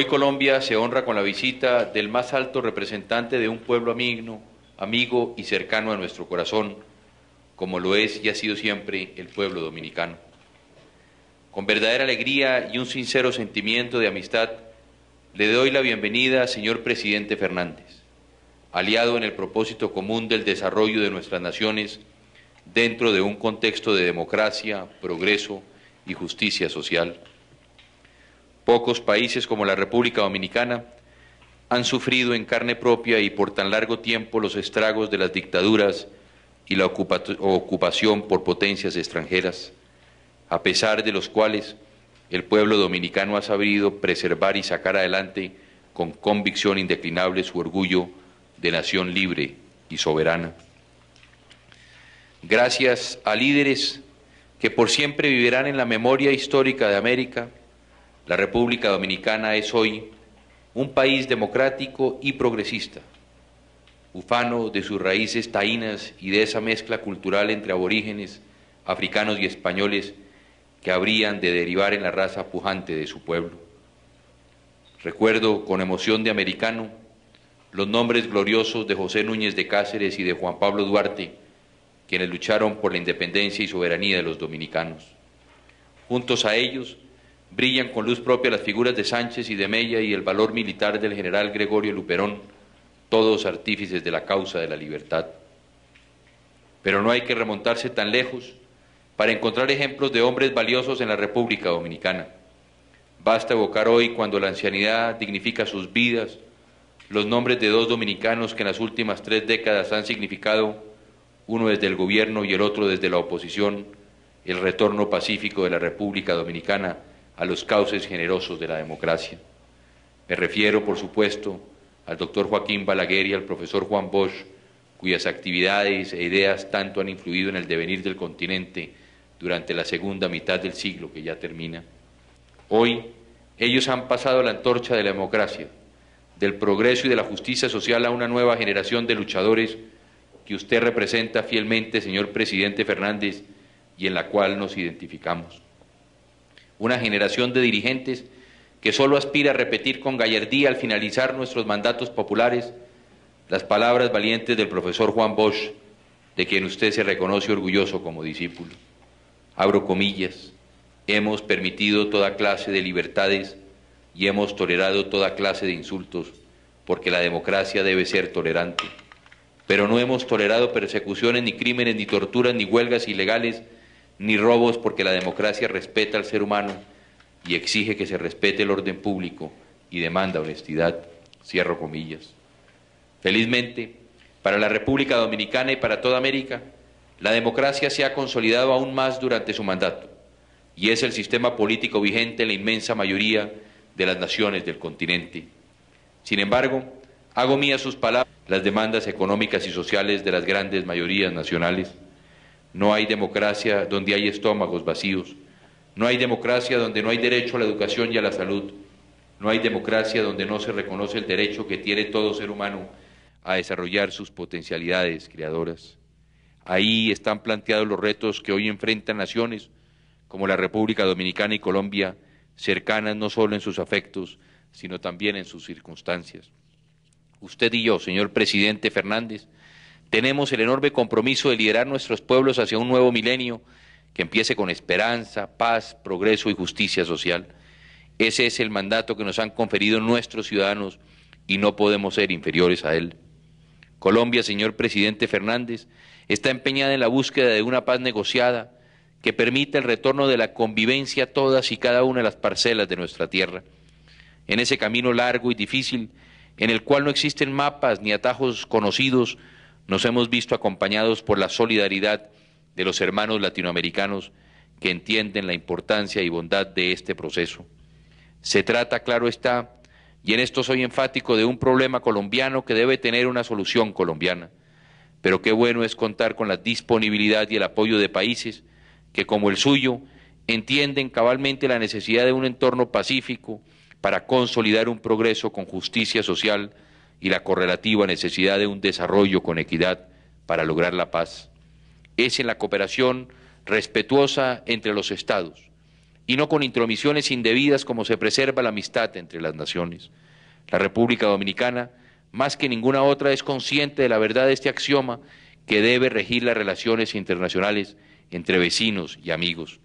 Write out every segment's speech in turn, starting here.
Hoy Colombia se honra con la visita del más alto representante de un pueblo amigo, amigo y cercano a nuestro corazón, como lo es y ha sido siempre el pueblo dominicano. Con verdadera alegría y un sincero sentimiento de amistad, le doy la bienvenida, señor presidente Fernández, aliado en el propósito común del desarrollo de nuestras naciones dentro de un contexto de democracia, progreso y justicia social. Pocos países como la República Dominicana han sufrido en carne propia y por tan largo tiempo los estragos de las dictaduras y la ocupación por potencias extranjeras, a pesar de los cuales el pueblo dominicano ha sabido preservar y sacar adelante con convicción indeclinable su orgullo de nación libre y soberana. Gracias a líderes que por siempre vivirán en la memoria histórica de América, la República Dominicana es hoy un país democrático y progresista, ufano de sus raíces taínas y de esa mezcla cultural entre aborígenes, africanos y españoles que habrían de derivar en la raza pujante de su pueblo. Recuerdo con emoción de americano los nombres gloriosos de José Núñez de Cáceres y de Juan Pablo Duarte, quienes lucharon por la independencia y soberanía de los dominicanos. Juntos a ellos, Brillan con luz propia las figuras de Sánchez y de Mella y el valor militar del general Gregorio Luperón, todos artífices de la causa de la libertad. Pero no hay que remontarse tan lejos para encontrar ejemplos de hombres valiosos en la República Dominicana. Basta evocar hoy, cuando la ancianidad dignifica sus vidas, los nombres de dos dominicanos que en las últimas tres décadas han significado, uno desde el gobierno y el otro desde la oposición, el retorno pacífico de la República Dominicana a los cauces generosos de la democracia. Me refiero, por supuesto, al doctor Joaquín Balaguer y al profesor Juan Bosch, cuyas actividades e ideas tanto han influido en el devenir del continente durante la segunda mitad del siglo que ya termina. Hoy ellos han pasado la antorcha de la democracia, del progreso y de la justicia social a una nueva generación de luchadores que usted representa fielmente, señor presidente Fernández, y en la cual nos identificamos una generación de dirigentes que solo aspira a repetir con gallardía al finalizar nuestros mandatos populares las palabras valientes del profesor Juan Bosch, de quien usted se reconoce orgulloso como discípulo. Abro comillas, hemos permitido toda clase de libertades y hemos tolerado toda clase de insultos, porque la democracia debe ser tolerante. Pero no hemos tolerado persecuciones, ni crímenes, ni torturas, ni huelgas ilegales, ni robos porque la democracia respeta al ser humano y exige que se respete el orden público y demanda honestidad. Cierro comillas. Felizmente, para la República Dominicana y para toda América, la democracia se ha consolidado aún más durante su mandato y es el sistema político vigente en la inmensa mayoría de las naciones del continente. Sin embargo, hago mías sus palabras, las demandas económicas y sociales de las grandes mayorías nacionales no hay democracia donde hay estómagos vacíos. No hay democracia donde no hay derecho a la educación y a la salud. No hay democracia donde no se reconoce el derecho que tiene todo ser humano a desarrollar sus potencialidades creadoras. Ahí están planteados los retos que hoy enfrentan naciones como la República Dominicana y Colombia, cercanas no solo en sus afectos, sino también en sus circunstancias. Usted y yo, señor presidente Fernández, tenemos el enorme compromiso de liderar nuestros pueblos hacia un nuevo milenio que empiece con esperanza, paz, progreso y justicia social. Ese es el mandato que nos han conferido nuestros ciudadanos y no podemos ser inferiores a él. Colombia, señor presidente Fernández, está empeñada en la búsqueda de una paz negociada que permita el retorno de la convivencia a todas y cada una de las parcelas de nuestra tierra. En ese camino largo y difícil, en el cual no existen mapas ni atajos conocidos, nos hemos visto acompañados por la solidaridad de los hermanos latinoamericanos que entienden la importancia y bondad de este proceso. Se trata, claro está, y en esto soy enfático, de un problema colombiano que debe tener una solución colombiana. Pero qué bueno es contar con la disponibilidad y el apoyo de países que, como el suyo, entienden cabalmente la necesidad de un entorno pacífico para consolidar un progreso con justicia social, y la correlativa necesidad de un desarrollo con equidad para lograr la paz. Es en la cooperación respetuosa entre los Estados y no con intromisiones indebidas como se preserva la amistad entre las naciones. La República Dominicana, más que ninguna otra, es consciente de la verdad de este axioma que debe regir las relaciones internacionales entre vecinos y amigos.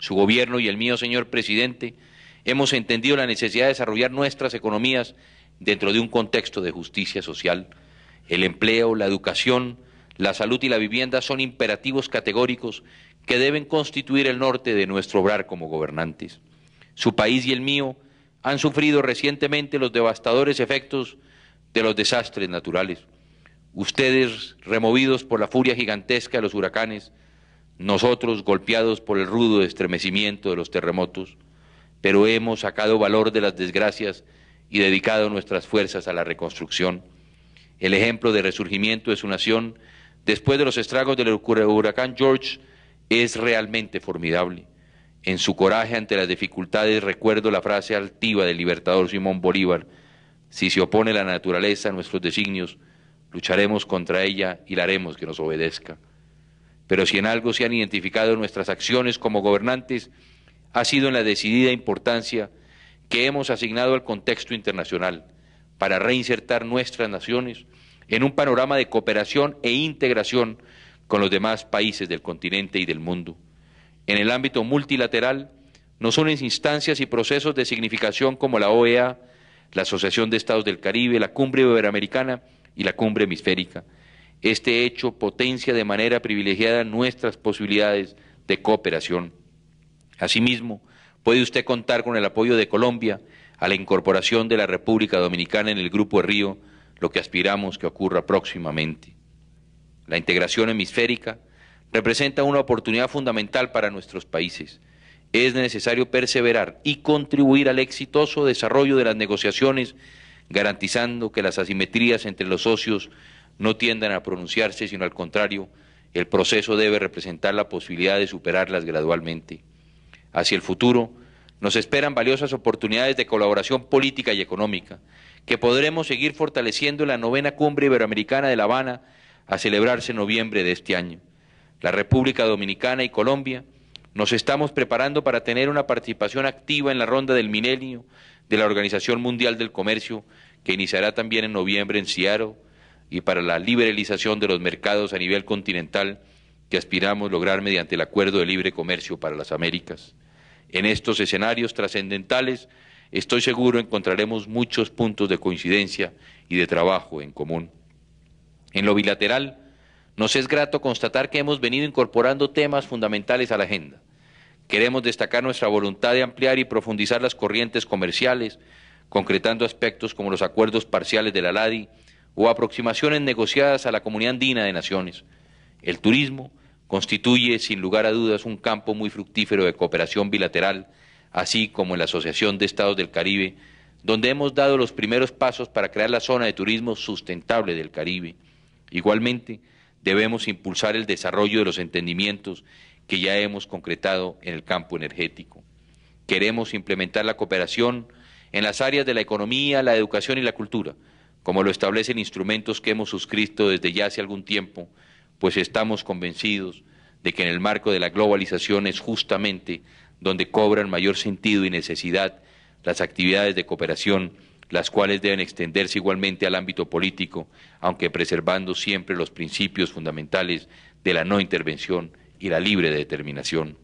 Su gobierno y el mío, señor presidente, hemos entendido la necesidad de desarrollar nuestras economías dentro de un contexto de justicia social. El empleo, la educación, la salud y la vivienda son imperativos categóricos que deben constituir el norte de nuestro obrar como gobernantes. Su país y el mío han sufrido recientemente los devastadores efectos de los desastres naturales. Ustedes removidos por la furia gigantesca de los huracanes, nosotros golpeados por el rudo estremecimiento de los terremotos, pero hemos sacado valor de las desgracias y dedicado nuestras fuerzas a la reconstrucción. El ejemplo de resurgimiento de su nación después de los estragos del huracán George es realmente formidable. En su coraje ante las dificultades recuerdo la frase altiva del libertador Simón Bolívar, si se opone la naturaleza a nuestros designios, lucharemos contra ella y la haremos que nos obedezca. Pero si en algo se han identificado nuestras acciones como gobernantes, ha sido en la decidida importancia que hemos asignado al contexto internacional para reinsertar nuestras naciones en un panorama de cooperación e integración con los demás países del continente y del mundo. En el ámbito multilateral, no unen instancias y procesos de significación como la OEA, la Asociación de Estados del Caribe, la Cumbre Iberoamericana y la Cumbre Hemisférica. Este hecho potencia de manera privilegiada nuestras posibilidades de cooperación. Asimismo, Puede usted contar con el apoyo de Colombia a la incorporación de la República Dominicana en el Grupo Río, lo que aspiramos que ocurra próximamente. La integración hemisférica representa una oportunidad fundamental para nuestros países. Es necesario perseverar y contribuir al exitoso desarrollo de las negociaciones, garantizando que las asimetrías entre los socios no tiendan a pronunciarse, sino al contrario, el proceso debe representar la posibilidad de superarlas gradualmente hacia el futuro, nos esperan valiosas oportunidades de colaboración política y económica, que podremos seguir fortaleciendo la novena cumbre iberoamericana de La Habana a celebrarse en noviembre de este año. La República Dominicana y Colombia nos estamos preparando para tener una participación activa en la ronda del milenio de la Organización Mundial del Comercio, que iniciará también en noviembre en Seattle, y para la liberalización de los mercados a nivel continental que aspiramos lograr mediante el Acuerdo de Libre Comercio para las Américas. En estos escenarios trascendentales, estoy seguro encontraremos muchos puntos de coincidencia y de trabajo en común. En lo bilateral, nos es grato constatar que hemos venido incorporando temas fundamentales a la agenda. Queremos destacar nuestra voluntad de ampliar y profundizar las corrientes comerciales, concretando aspectos como los acuerdos parciales de la LADI o aproximaciones negociadas a la Comunidad Andina de Naciones, el turismo constituye sin lugar a dudas un campo muy fructífero de cooperación bilateral, así como en la Asociación de Estados del Caribe, donde hemos dado los primeros pasos para crear la zona de turismo sustentable del Caribe. Igualmente, debemos impulsar el desarrollo de los entendimientos que ya hemos concretado en el campo energético. Queremos implementar la cooperación en las áreas de la economía, la educación y la cultura, como lo establecen instrumentos que hemos suscrito desde ya hace algún tiempo pues estamos convencidos de que en el marco de la globalización es justamente donde cobran mayor sentido y necesidad las actividades de cooperación, las cuales deben extenderse igualmente al ámbito político, aunque preservando siempre los principios fundamentales de la no intervención y la libre determinación.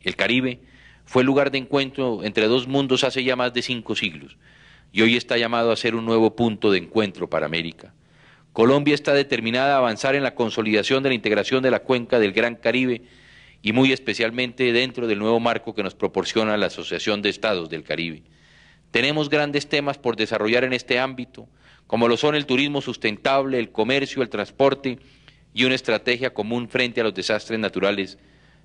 El Caribe fue lugar de encuentro entre dos mundos hace ya más de cinco siglos y hoy está llamado a ser un nuevo punto de encuentro para América. Colombia está determinada a avanzar en la consolidación de la integración de la cuenca del Gran Caribe y muy especialmente dentro del nuevo marco que nos proporciona la Asociación de Estados del Caribe. Tenemos grandes temas por desarrollar en este ámbito, como lo son el turismo sustentable, el comercio, el transporte y una estrategia común frente a los desastres naturales.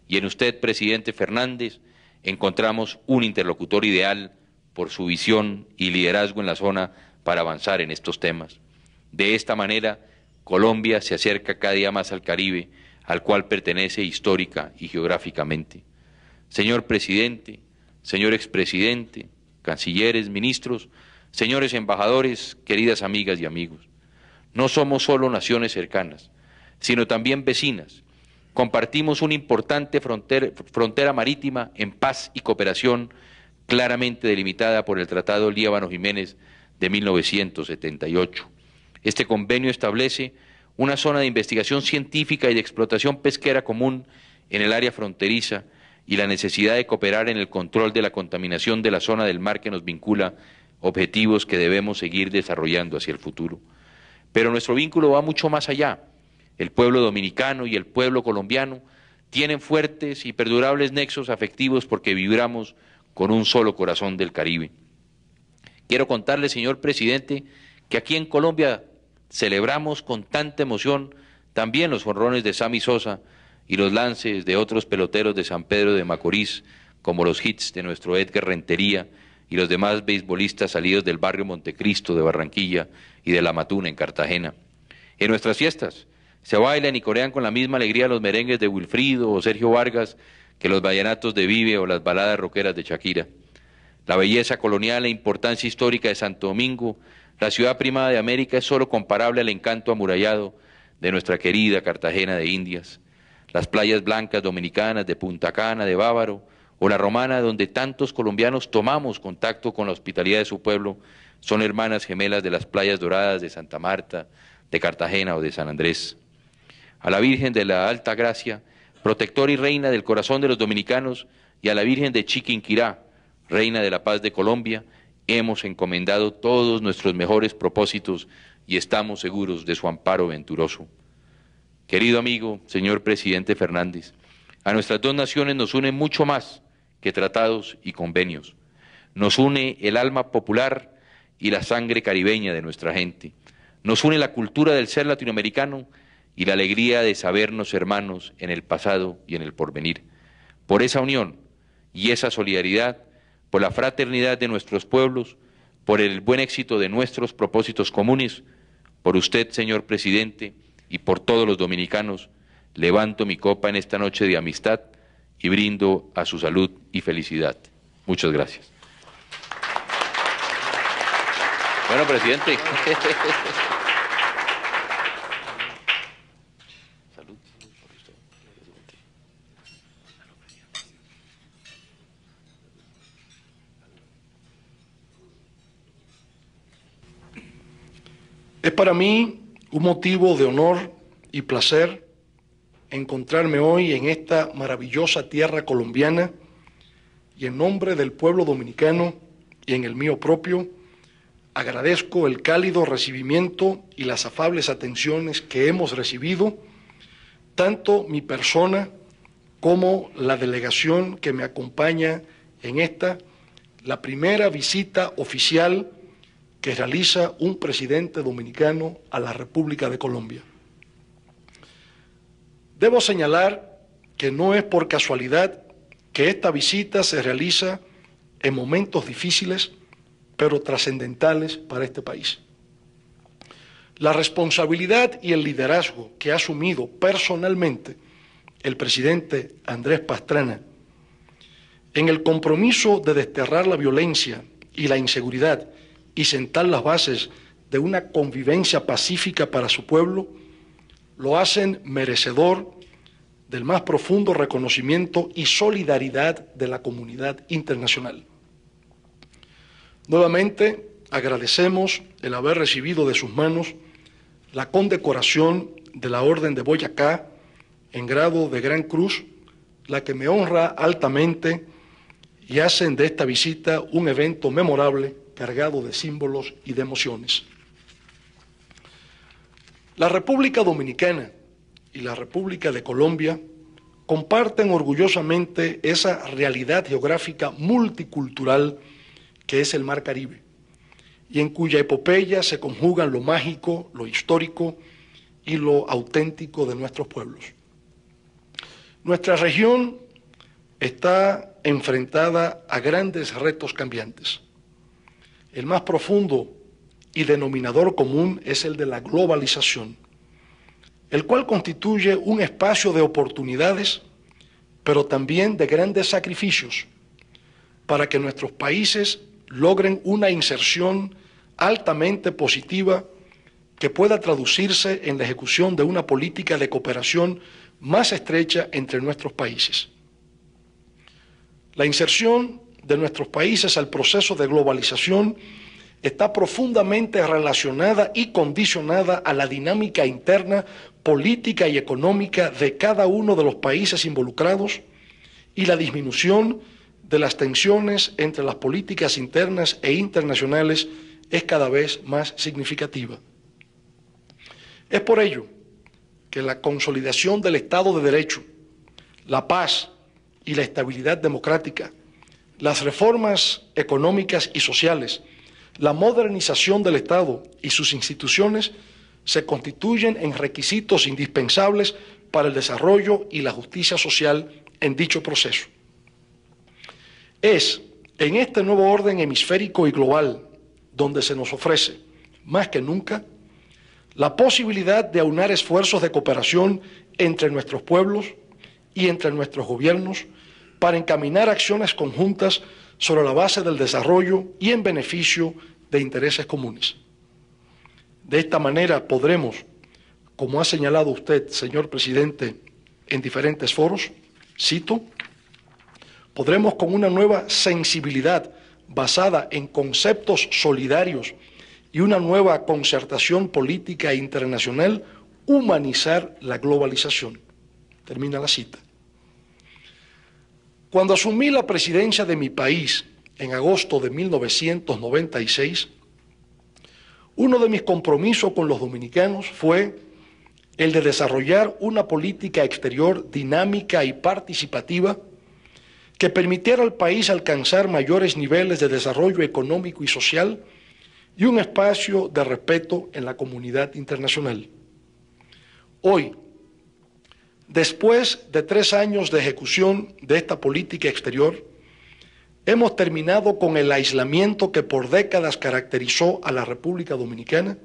Y en usted, presidente Fernández, encontramos un interlocutor ideal por su visión y liderazgo en la zona para avanzar en estos temas. De esta manera, Colombia se acerca cada día más al Caribe, al cual pertenece histórica y geográficamente. Señor presidente, señor expresidente, cancilleres, ministros, señores embajadores, queridas amigas y amigos, no somos solo naciones cercanas, sino también vecinas. Compartimos una importante frontera, marítima en paz y cooperación claramente delimitada por el Tratado Líbano Jiménez de 1978. Este convenio establece una zona de investigación científica y de explotación pesquera común en el área fronteriza y la necesidad de cooperar en el control de la contaminación de la zona del mar que nos vincula, objetivos que debemos seguir desarrollando hacia el futuro. Pero nuestro vínculo va mucho más allá. El pueblo dominicano y el pueblo colombiano tienen fuertes y perdurables nexos afectivos porque vibramos con un solo corazón del Caribe. Quiero contarle, señor presidente, que aquí en Colombia Celebramos con tanta emoción también los jonrones de Sammy Sosa y los lances de otros peloteros de San Pedro de Macorís, como los hits de nuestro Edgar Rentería y los demás beisbolistas salidos del barrio Montecristo de Barranquilla y de La Matuna en Cartagena. En nuestras fiestas se bailan y corean con la misma alegría los merengues de Wilfrido o Sergio Vargas que los vallenatos de Vive o las baladas roqueras de Shakira. La belleza colonial e importancia histórica de Santo Domingo la ciudad primada de América es sólo comparable al encanto amurallado de nuestra querida Cartagena de Indias, las playas blancas dominicanas de Punta Cana, de Bávaro, o la romana, donde tantos colombianos tomamos contacto con la hospitalidad de su pueblo, son hermanas gemelas de las playas doradas de Santa Marta, de Cartagena o de San Andrés. A la Virgen de la Alta Gracia, protectora y reina del corazón de los dominicanos, y a la Virgen de Chiquinquirá, reina de la paz de Colombia, hemos encomendado todos nuestros mejores propósitos y estamos seguros de su amparo venturoso. Querido amigo, señor presidente Fernández, a nuestras dos naciones nos une mucho más que tratados y convenios. Nos une el alma popular y la sangre caribeña de nuestra gente. Nos une la cultura del ser latinoamericano y la alegría de sabernos hermanos en el pasado y en el porvenir. Por esa unión y esa solidaridad, por la fraternidad de nuestros pueblos, por el buen éxito de nuestros propósitos comunes, por usted, señor presidente, y por todos los dominicanos, levanto mi copa en esta noche de amistad y brindo a su salud y felicidad. Muchas gracias. Bueno, presidente. Es para mí un motivo de honor y placer encontrarme hoy en esta maravillosa tierra colombiana y en nombre del pueblo dominicano y en el mío propio, agradezco el cálido recibimiento y las afables atenciones que hemos recibido, tanto mi persona como la delegación que me acompaña en esta, la primera visita oficial que realiza un presidente dominicano a la República de Colombia. Debo señalar que no es por casualidad que esta visita se realiza en momentos difíciles, pero trascendentales para este país. La responsabilidad y el liderazgo que ha asumido personalmente el presidente Andrés Pastrana en el compromiso de desterrar la violencia y la inseguridad y sentar las bases de una convivencia pacífica para su pueblo, lo hacen merecedor del más profundo reconocimiento y solidaridad de la comunidad internacional. Nuevamente agradecemos el haber recibido de sus manos la condecoración de la Orden de Boyacá en grado de Gran Cruz, la que me honra altamente y hacen de esta visita un evento memorable cargado de símbolos y de emociones. La República Dominicana y la República de Colombia comparten orgullosamente esa realidad geográfica multicultural que es el Mar Caribe, y en cuya epopeya se conjugan lo mágico, lo histórico y lo auténtico de nuestros pueblos. Nuestra región está enfrentada a grandes retos cambiantes. El más profundo y denominador común es el de la globalización, el cual constituye un espacio de oportunidades, pero también de grandes sacrificios para que nuestros países logren una inserción altamente positiva que pueda traducirse en la ejecución de una política de cooperación más estrecha entre nuestros países. La inserción de nuestros países al proceso de globalización está profundamente relacionada y condicionada a la dinámica interna, política y económica de cada uno de los países involucrados y la disminución de las tensiones entre las políticas internas e internacionales es cada vez más significativa. Es por ello que la consolidación del Estado de Derecho, la paz y la estabilidad democrática, las reformas económicas y sociales, la modernización del Estado y sus instituciones se constituyen en requisitos indispensables para el desarrollo y la justicia social en dicho proceso. Es en este nuevo orden hemisférico y global donde se nos ofrece, más que nunca, la posibilidad de aunar esfuerzos de cooperación entre nuestros pueblos y entre nuestros gobiernos para encaminar acciones conjuntas sobre la base del desarrollo y en beneficio de intereses comunes. De esta manera podremos, como ha señalado usted, señor presidente, en diferentes foros, cito, podremos con una nueva sensibilidad basada en conceptos solidarios y una nueva concertación política internacional humanizar la globalización. Termina la cita. Cuando asumí la presidencia de mi país en agosto de 1996, uno de mis compromisos con los dominicanos fue el de desarrollar una política exterior dinámica y participativa que permitiera al país alcanzar mayores niveles de desarrollo económico y social y un espacio de respeto en la comunidad internacional. Hoy, Después de tres años de ejecución de esta política exterior, hemos terminado con el aislamiento que por décadas caracterizó a la República Dominicana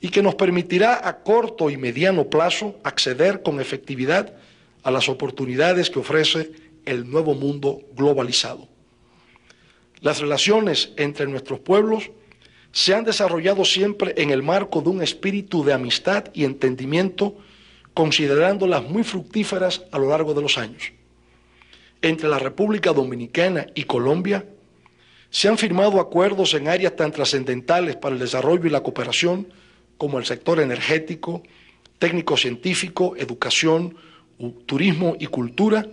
y que nos permitirá a corto y mediano plazo acceder con efectividad a las oportunidades que ofrece el nuevo mundo globalizado. Las relaciones entre nuestros pueblos se han desarrollado siempre en el marco de un espíritu de amistad y entendimiento considerándolas muy fructíferas a lo largo de los años. Entre la República Dominicana y Colombia se han firmado acuerdos en áreas tan trascendentales para el desarrollo y la cooperación como el sector energético, técnico-científico, educación, turismo y cultura,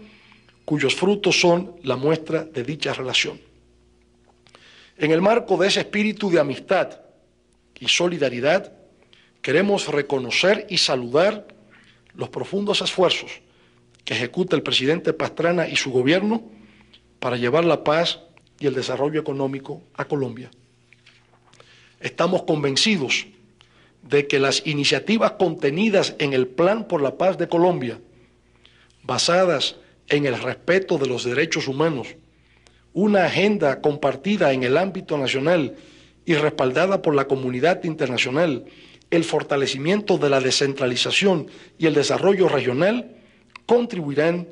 cuyos frutos son la muestra de dicha relación. En el marco de ese espíritu de amistad y solidaridad, queremos reconocer y saludar los profundos esfuerzos que ejecuta el presidente Pastrana y su gobierno para llevar la paz y el desarrollo económico a Colombia. Estamos convencidos de que las iniciativas contenidas en el Plan por la Paz de Colombia, basadas en el respeto de los derechos humanos, una agenda compartida en el ámbito nacional y respaldada por la comunidad internacional, el fortalecimiento de la descentralización y el desarrollo regional contribuirán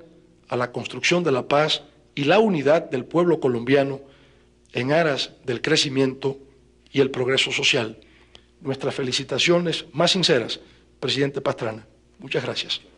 a la construcción de la paz y la unidad del pueblo colombiano en aras del crecimiento y el progreso social. Nuestras felicitaciones más sinceras, presidente Pastrana. Muchas gracias.